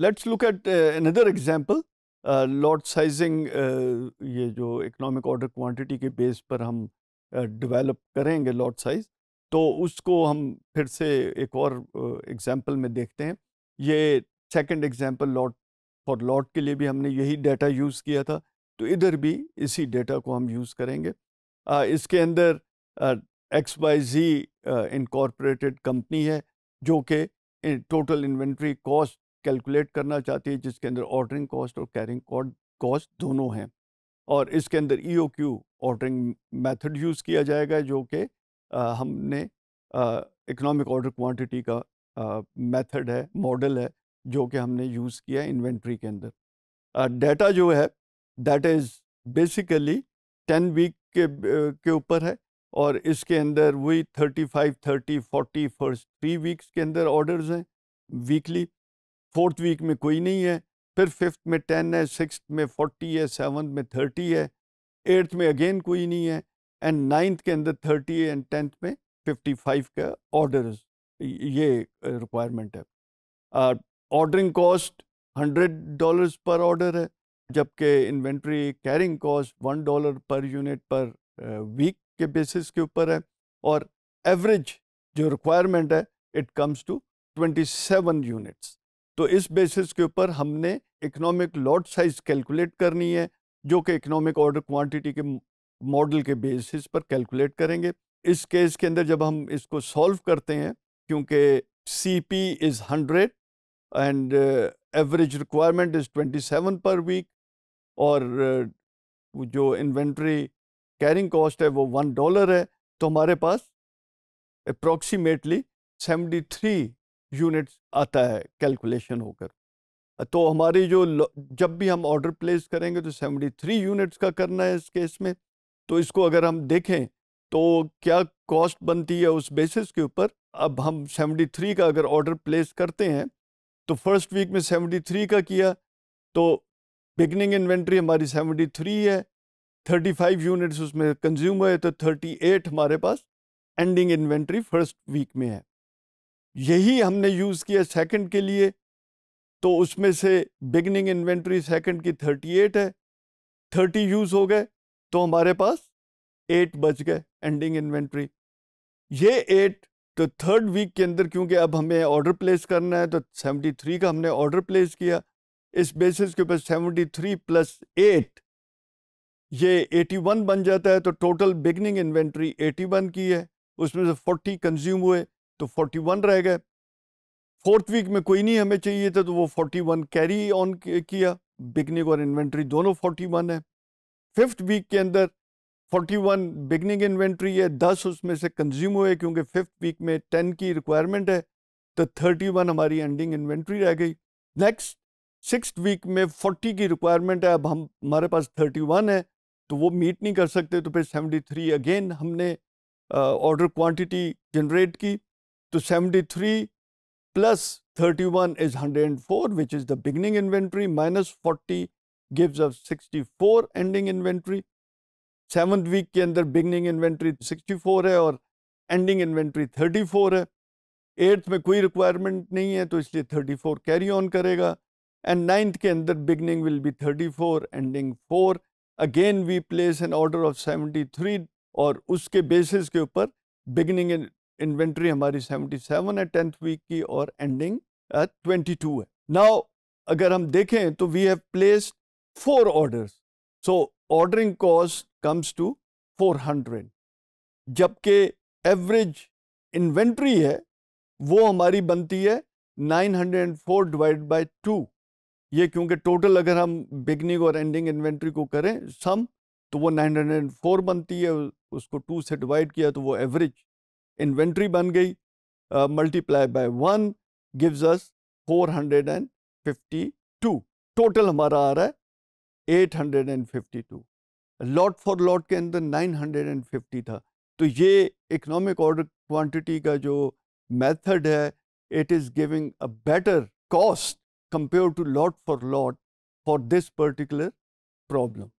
Let's look at another example lot sizing ये जो economic order quantity के base पर हम डेवलप uh, करेंगे लॉट साइज़ तो उसको हम फिर से एक और एग्जांपल uh, में देखते हैं ये second example lot for lot के लिए भी हमने यही डाटा यूज़ किया था तो इधर भी इसी डाटा को हम यूज़ करेंगे uh, इसके अंदर X Y Z incorporated company है जो कि टोटल इन्वेंट्री कॉस्ट कैलकुलेट करना चाहती है जिसके अंदर ऑर्डरिंग कॉस्ट और कैरिंग कॉस्ट दोनों हैं और इसके अंदर E O Q ordering method use किया जाएगा जो कि हमने इकोनॉमिक ऑर्डर क्वांटिटी का मेथड है मॉडल है जो कि हमने यूज़ किया है इन्वेंट्री के अंदर डाटा जो है that is basically ten week के के ऊपर है और इसके अंदर वही thirty five thirty forty first three weeks के अंदर ऑर्डर्स हैं वीकली फोर्थ वीक में कोई नहीं है फिर फिफ्थ में टेन है सिक्स में फोर्टी है सेवन्थ में थर्टी है एट्थ में अगेन कोई नहीं है एंड नाइन्थ के अंदर थर्टी एंड टेंथ में फिफ्टी फाइव का ऑर्डर ये रिक्वायरमेंट है ऑर्डरिंग कॉस्ट हंड्रेड डॉलर पर ऑर्डर है जबकि inventory carrying cost one dollar पर यूनिट पर वीक के बेसिस के ऊपर है और एवरेज जो रिक्वायरमेंट है it comes to twenty seven units तो इस बेसिस के ऊपर हमने इकोनॉमिक लॉट साइज कैलकुलेट करनी है जो कि इकोनॉमिक ऑर्डर क्वांटिटी के मॉडल के बेसिस पर कैलकुलेट करेंगे इस केस के अंदर जब हम इसको सॉल्व करते हैं क्योंकि C P is hundred and average requirement is twenty seven पर वीक और uh, जो इन्वेंट्री कैरिंग कॉस्ट है वो वन डॉलर है तो हमारे पास अप्रॉक्सीमेटली सेवेंटी थ्री यूनिट्स आता है कैलकुलेशन होकर तो हमारी जो जब भी हम ऑर्डर प्लेस करेंगे तो 73 यूनिट्स का करना है इस केस में तो इसको अगर हम देखें तो क्या कॉस्ट बनती है उस बेसिस के ऊपर अब हम 73 का अगर ऑर्डर प्लेस करते हैं तो फर्स्ट वीक में 73 का किया तो बिगनिंग इन्वेंट्री हमारी 73 है 35 यूनिट्स उसमें कंज्यूम हुए तो 38 हमारे पास एंडिंग इन्वेंट्री फर्स्ट वीक में है यही हमने यूज़ किया सेकंड के लिए तो उसमें से बिगनिंग इन्वेंट्री सेकंड की 38 है 30 यूज़ हो गए तो हमारे पास एट बच गए एंडिंग इन्वेंट्री ये एट तो थर्ड वीक के अंदर क्योंकि अब हमें ऑर्डर प्लेस करना है तो 73 का हमने ऑर्डर प्लेस किया इस बेसिस के ऊपर 73 प्लस एट ये 81 बन जाता है तो टोटल बिगनिंग इन्वेंट्री 81 की है उसमें से 40 कंज्यूम हुए तो 41 रह गए फोर्थ वीक में कोई नहीं हमें चाहिए था तो वो 41 कैरी ऑन किया बिगनिंग और इन्वेंट्री दोनों 41 है फिफ्थ वीक के अंदर 41 बिगनिंग इन्वेंट्री है 10 उसमें से कंज्यूम हुए क्योंकि फिफ्थ वीक में टेन की रिक्वायरमेंट है तो वन हमारी एंडिंग इन्वेंट्री रह गई नेक्स्ट सिक्स वीक में 40 की रिक्वायरमेंट है अब हम हमारे पास 31 है तो वो मीट नहीं कर सकते तो फिर 73 अगेन हमने ऑर्डर क्वांटिटी जनरेट की to 73 plus 31 is 104, which is the beginning inventory, minus 40 gives us 64 ending inventory. Seventh week ke beginning inventory 64 hai aur ending inventory 34 hai. Eighth mein koi requirement nahi hai, to 34 carry on karega. And ninth ke andar beginning will be 34, ending 4. Again, we place an order of 73 aur uske basis ke upar beginning inventory हमारी 77 है tenth week की और ending twenty two है now अगर हम देखें तो we have placed four orders so ordering cost comes to 400 जबकि एवरेज इन्वेंट्री है वो हमारी बनती है 904 डिवाइड बाय टू ये क्योंकि टोटल अगर हम बिगनिंग और एंडिंग इन्वेंट्री को करें सम तो वो 904 बनती है उसको टू से डिवाइड किया तो वो एवरेज इन्वेंट्री बन गई multiply by one gives us 452 total हमारा आ रहा है 852 लॉट फॉर लॉट के अंदर 950 था तो ये इकोनॉमिक ऑर्डर क्वांटिटी का जो मेथड है it is giving a better cost compare to lot for lot for this particular problem